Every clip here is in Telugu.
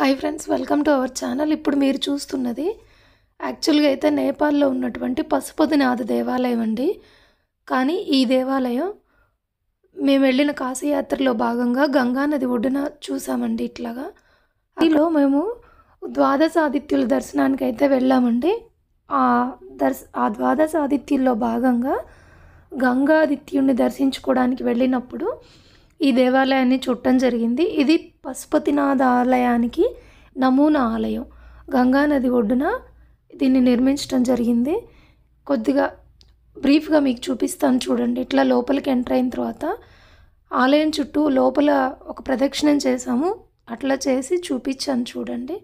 hi friends welcome to our channel ఇప్పుడు మీరు చూస్తున్నది యాక్చువల్గా అయితే నేపాల్లో ఉన్నటువంటి పశుపతినాథ దేవాలయం అండి కానీ ఈ దేవాలయం మేము వెళ్ళిన కాశీయాత్రలో భాగంగా గంగానది ఒడ్డున చూసామండి ఇట్లాగా అందులో మేము ద్వాదశ ఆదిత్యుల దర్శనానికి అయితే వెళ్ళామండి ఆ దర్శ ఆ ద్వాదశ ఆదిత్యుల్లో భాగంగా గంగాదిత్యుడిని దర్శించుకోవడానికి వెళ్ళినప్పుడు ఈ దేవాలయాన్ని చుట్టం జరిగింది ఇది పశుపతినాథ ఆలయానికి నమూనా ఆలయం గంగానది ఒడ్డున దీన్ని నిర్మించడం జరిగింది కొద్దిగా బ్రీఫ్గా మీకు చూపిస్తాను చూడండి ఇట్లా లోపలికి ఎంటర్ అయిన తర్వాత ఆలయం చుట్టూ లోపల ఒక ప్రదక్షిణం చేశాము అట్లా చేసి చూపించాను చూడండి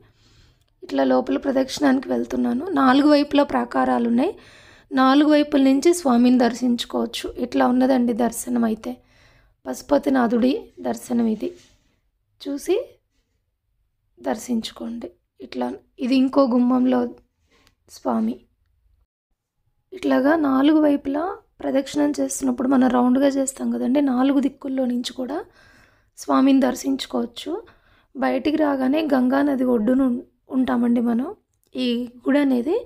ఇట్లా లోపల ప్రదక్షిణానికి వెళ్తున్నాను నాలుగు వైపుల ప్రాకారాలు ఉన్నాయి నాలుగు వైపుల నుంచి స్వామిని దర్శించుకోవచ్చు ఇట్లా ఉన్నదండి దర్శనం అయితే పశుపతినాథుడి దర్శనం ఇది చూసి దర్శించుకోండి ఇట్లా ఇది ఇంకో గుమ్మంలో స్వామి ఇట్లాగా నాలుగు వైపులా ప్రదక్షిణం చేస్తున్నప్పుడు మనం రౌండ్గా చేస్తాం కదండి నాలుగు దిక్కుల్లో నుంచి కూడా స్వామిని దర్శించుకోవచ్చు బయటికి రాగానే గంగానది ఒడ్డును ఉంటామండి మనం ఈ గుడి అనేది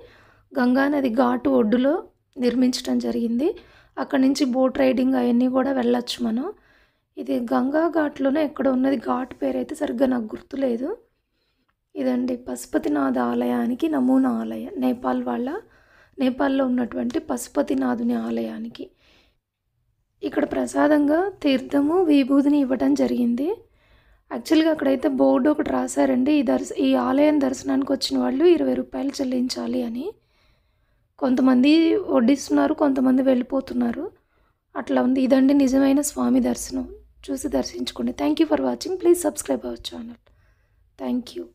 గంగానది ఘాటు ఒడ్డులో నిర్మించడం జరిగింది అక్కడి నుంచి బోట్ రైడింగ్ అవన్నీ కూడా వెళ్ళొచ్చు మనం ఇది గంగా ఘాట్లోనే ఎక్కడ ఉన్నది ఘాట్ పేరైతే సరిగ్గా నాకు గుర్తులేదు ఇదండి పశుపతినాథ్ ఆలయానికి నమూనా ఆలయ నేపాల్ వాళ్ళ నేపాల్లో ఉన్నటువంటి పశుపతినాథుని ఆలయానికి ఇక్కడ ప్రసాదంగా తీర్థము విభూతిని ఇవ్వటం జరిగింది యాక్చువల్గా అక్కడైతే బోర్డు ఒకటి రాశారండి ఈ దర్శ ఈ ఆలయం దర్శనానికి వచ్చిన వాళ్ళు ఇరవై రూపాయలు చెల్లించాలి అని కొంతమంది వడ్డిస్తున్నారు కొంతమంది వెళ్ళిపోతున్నారు అట్లా ఉంది ఇదండి నిజమైన స్వామి దర్శనం చూసి దర్శించుకోండి thank you for watching please subscribe our channel thank you